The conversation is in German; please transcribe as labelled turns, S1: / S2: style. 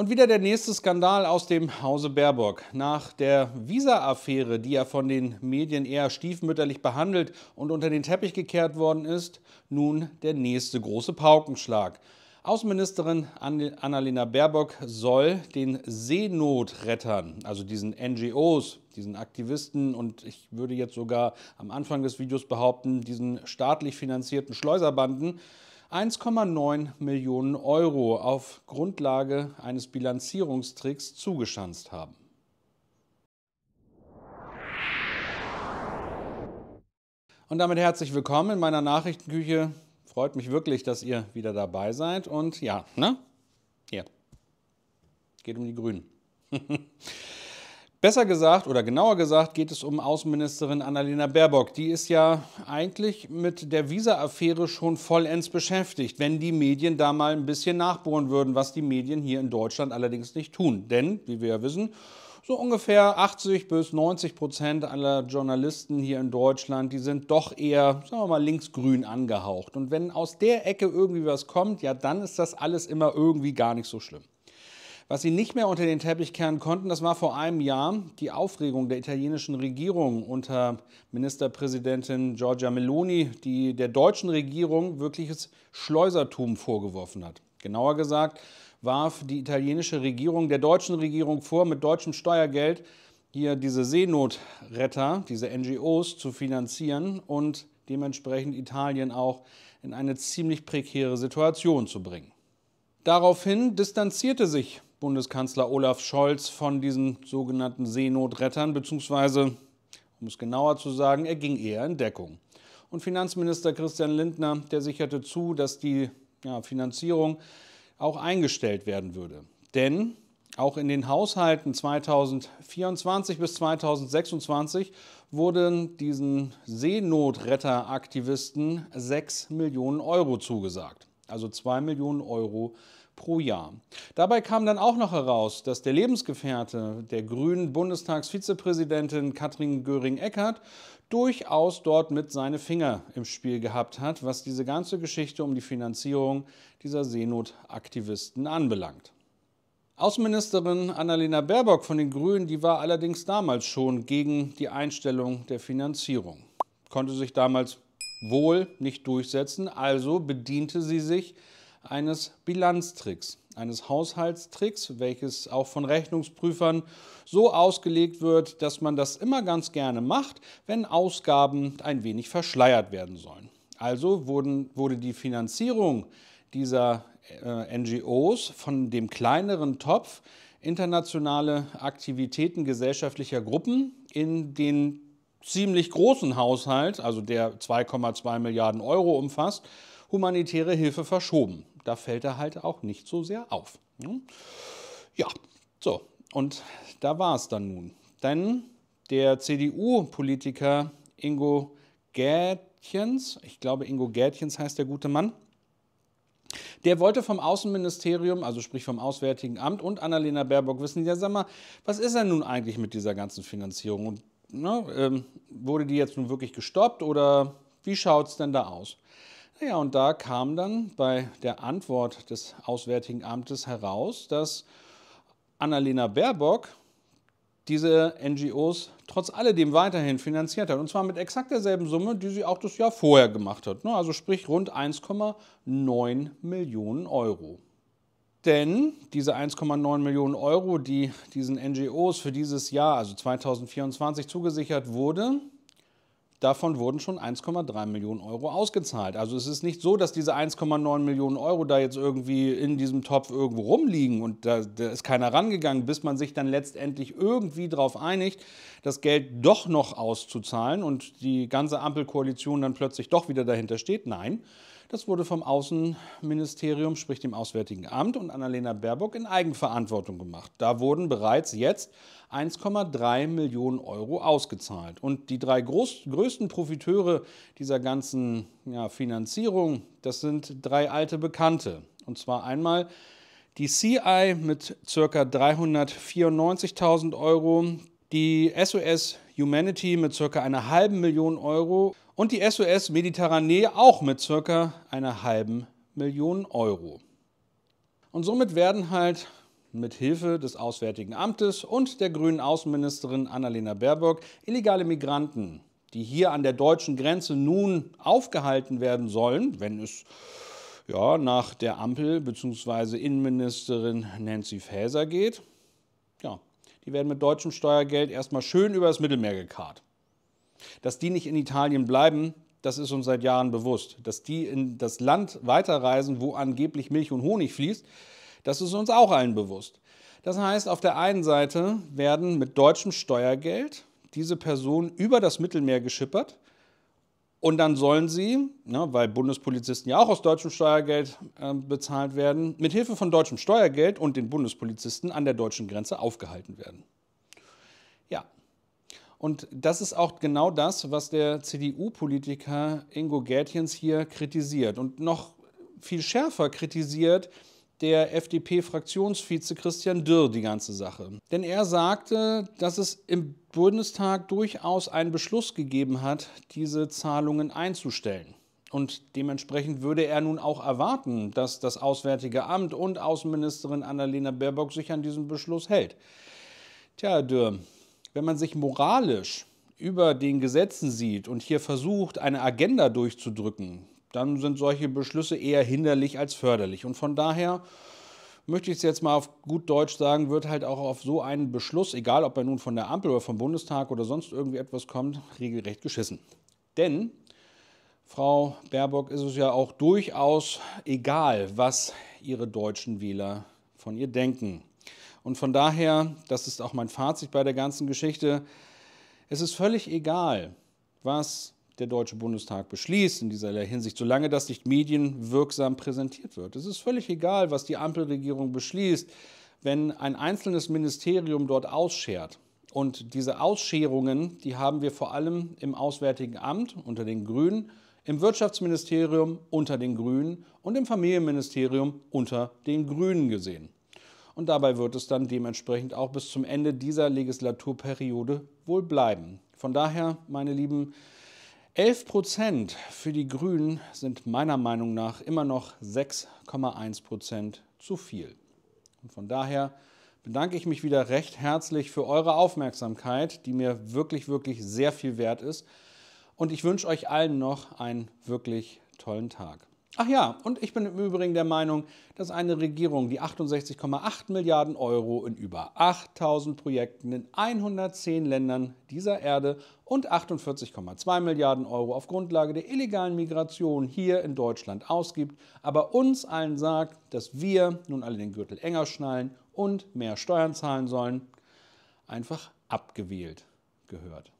S1: Und wieder der nächste Skandal aus dem Hause Baerbock. Nach der Visa-Affäre, die ja von den Medien eher stiefmütterlich behandelt und unter den Teppich gekehrt worden ist, nun der nächste große Paukenschlag. Außenministerin Annalena Baerbock soll den Seenotrettern, also diesen NGOs, diesen Aktivisten und ich würde jetzt sogar am Anfang des Videos behaupten, diesen staatlich finanzierten Schleuserbanden, 1,9 Millionen Euro auf Grundlage eines Bilanzierungstricks zugeschanzt haben. Und damit herzlich willkommen in meiner Nachrichtenküche. Freut mich wirklich, dass ihr wieder dabei seid. Und ja, ne? Hier. Geht um die Grünen. Besser gesagt oder genauer gesagt geht es um Außenministerin Annalena Baerbock. Die ist ja eigentlich mit der Visa-Affäre schon vollends beschäftigt, wenn die Medien da mal ein bisschen nachbohren würden, was die Medien hier in Deutschland allerdings nicht tun. Denn, wie wir ja wissen, so ungefähr 80 bis 90 Prozent aller Journalisten hier in Deutschland, die sind doch eher, sagen wir mal, linksgrün angehaucht. Und wenn aus der Ecke irgendwie was kommt, ja, dann ist das alles immer irgendwie gar nicht so schlimm. Was sie nicht mehr unter den Teppich kehren konnten, das war vor einem Jahr die Aufregung der italienischen Regierung unter Ministerpräsidentin Giorgia Meloni, die der deutschen Regierung wirkliches Schleusertum vorgeworfen hat. Genauer gesagt warf die italienische Regierung der deutschen Regierung vor, mit deutschem Steuergeld hier diese Seenotretter, diese NGOs zu finanzieren und dementsprechend Italien auch in eine ziemlich prekäre Situation zu bringen. Daraufhin distanzierte sich Bundeskanzler Olaf Scholz von diesen sogenannten Seenotrettern, beziehungsweise, um es genauer zu sagen, er ging eher in Deckung. Und Finanzminister Christian Lindner, der sicherte zu, dass die ja, Finanzierung auch eingestellt werden würde. Denn auch in den Haushalten 2024 bis 2026 wurden diesen Seenotretteraktivisten 6 Millionen Euro zugesagt. Also 2 Millionen Euro pro Jahr. Dabei kam dann auch noch heraus, dass der Lebensgefährte der grünen Bundestagsvizepräsidentin Katrin Göring-Eckardt durchaus dort mit seine Finger im Spiel gehabt hat, was diese ganze Geschichte um die Finanzierung dieser Seenotaktivisten anbelangt. Außenministerin Annalena Baerbock von den Grünen, die war allerdings damals schon gegen die Einstellung der Finanzierung, konnte sich damals wohl nicht durchsetzen, also bediente sie sich eines Bilanztricks, eines Haushaltstricks, welches auch von Rechnungsprüfern so ausgelegt wird, dass man das immer ganz gerne macht, wenn Ausgaben ein wenig verschleiert werden sollen. Also wurden, wurde die Finanzierung dieser äh, NGOs von dem kleineren Topf internationale Aktivitäten gesellschaftlicher Gruppen in den ziemlich großen Haushalt, also der 2,2 Milliarden Euro umfasst, humanitäre Hilfe verschoben da fällt er halt auch nicht so sehr auf. Ne? Ja, so, und da war es dann nun. Denn der CDU-Politiker Ingo Gärtchens, ich glaube Ingo Gärtchens heißt der gute Mann, der wollte vom Außenministerium, also sprich vom Auswärtigen Amt und Annalena Baerbock wissen, ja sag mal, was ist denn nun eigentlich mit dieser ganzen Finanzierung? Und ne, ähm, wurde die jetzt nun wirklich gestoppt oder wie schaut es denn da aus? Ja, und da kam dann bei der Antwort des Auswärtigen Amtes heraus, dass Annalena Baerbock diese NGOs trotz alledem weiterhin finanziert hat. Und zwar mit exakt derselben Summe, die sie auch das Jahr vorher gemacht hat. Ne, also sprich rund 1,9 Millionen Euro. Denn diese 1,9 Millionen Euro, die diesen NGOs für dieses Jahr, also 2024, zugesichert wurde, Davon wurden schon 1,3 Millionen Euro ausgezahlt. Also es ist nicht so, dass diese 1,9 Millionen Euro da jetzt irgendwie in diesem Topf irgendwo rumliegen und da, da ist keiner rangegangen, bis man sich dann letztendlich irgendwie darauf einigt, das Geld doch noch auszuzahlen und die ganze Ampelkoalition dann plötzlich doch wieder dahinter steht. Nein, das wurde vom Außenministerium, sprich dem Auswärtigen Amt und Annalena Baerbock in Eigenverantwortung gemacht. Da wurden bereits jetzt 1,3 Millionen Euro ausgezahlt. Und die drei groß, größten Profiteure dieser ganzen ja, Finanzierung, das sind drei alte Bekannte. Und zwar einmal die CI mit ca. 394.000 Euro, die SOS Humanity mit ca. einer halben Million Euro und die SOS Mediterranee auch mit ca. einer halben Million Euro. Und somit werden halt mit Hilfe des Auswärtigen Amtes und der grünen Außenministerin Annalena Baerbock illegale Migranten, die hier an der deutschen Grenze nun aufgehalten werden sollen, wenn es ja, nach der Ampel bzw. Innenministerin Nancy Faeser geht, die werden mit deutschem Steuergeld erstmal schön übers Mittelmeer gekarrt. Dass die nicht in Italien bleiben, das ist uns seit Jahren bewusst. Dass die in das Land weiterreisen, wo angeblich Milch und Honig fließt, das ist uns auch allen bewusst. Das heißt, auf der einen Seite werden mit deutschem Steuergeld diese Personen über das Mittelmeer geschippert und dann sollen sie, ne, weil Bundespolizisten ja auch aus deutschem Steuergeld äh, bezahlt werden, mit Hilfe von deutschem Steuergeld und den Bundespolizisten an der deutschen Grenze aufgehalten werden. Ja. Und das ist auch genau das, was der CDU-Politiker Ingo Gärtjens hier kritisiert und noch viel schärfer kritisiert, der FDP-Fraktionsvize Christian Dürr die ganze Sache. Denn er sagte, dass es im Bundestag durchaus einen Beschluss gegeben hat, diese Zahlungen einzustellen. Und dementsprechend würde er nun auch erwarten, dass das Auswärtige Amt und Außenministerin Annalena Baerbock sich an diesen Beschluss hält. Tja, Dürr, wenn man sich moralisch über den Gesetzen sieht und hier versucht, eine Agenda durchzudrücken, dann sind solche Beschlüsse eher hinderlich als förderlich. Und von daher möchte ich es jetzt mal auf gut Deutsch sagen, wird halt auch auf so einen Beschluss, egal ob er nun von der Ampel oder vom Bundestag oder sonst irgendwie etwas kommt, regelrecht geschissen. Denn Frau Baerbock ist es ja auch durchaus egal, was ihre deutschen Wähler von ihr denken. Und von daher, das ist auch mein Fazit bei der ganzen Geschichte, es ist völlig egal, was der Deutsche Bundestag beschließt in dieser Hinsicht, solange das nicht medienwirksam präsentiert wird. Es ist völlig egal, was die Ampelregierung beschließt, wenn ein einzelnes Ministerium dort ausschert. Und diese Ausscherungen, die haben wir vor allem im Auswärtigen Amt unter den Grünen, im Wirtschaftsministerium unter den Grünen und im Familienministerium unter den Grünen gesehen. Und dabei wird es dann dementsprechend auch bis zum Ende dieser Legislaturperiode wohl bleiben. Von daher, meine lieben 11 Prozent für die Grünen sind meiner Meinung nach immer noch 6,1 Prozent zu viel. Und von daher bedanke ich mich wieder recht herzlich für eure Aufmerksamkeit, die mir wirklich, wirklich sehr viel wert ist. Und ich wünsche euch allen noch einen wirklich tollen Tag. Ach ja, und ich bin im Übrigen der Meinung, dass eine Regierung die 68,8 Milliarden Euro in über 8000 Projekten in 110 Ländern dieser Erde und 48,2 Milliarden Euro auf Grundlage der illegalen Migration hier in Deutschland ausgibt, aber uns allen sagt, dass wir nun alle den Gürtel enger schnallen und mehr Steuern zahlen sollen, einfach abgewählt gehört.